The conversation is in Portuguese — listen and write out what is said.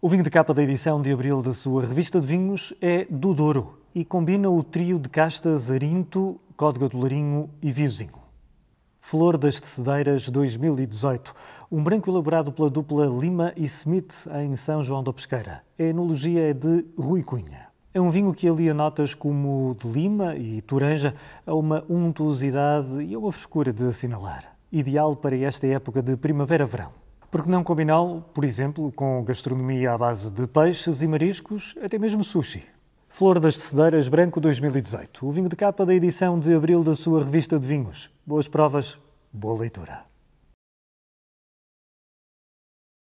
O vinho de capa da edição de abril da sua revista de vinhos é do Douro e combina o trio de castas Arinto, Código do Larinho e Viozinho. Flor das Tecedeiras 2018, um branco elaborado pela dupla Lima e Smith em São João da Pesqueira. A enologia é de Rui Cunha. É um vinho que alia notas como de lima e toranja a uma untuosidade e a uma frescura de assinalar. Ideal para esta época de primavera-verão. Porque não combiná-lo, por exemplo, com gastronomia à base de peixes e mariscos, até mesmo sushi? Flor das Cedeiras Branco 2018, o vinho de capa da edição de abril da sua revista de vinhos. Boas provas, boa leitura.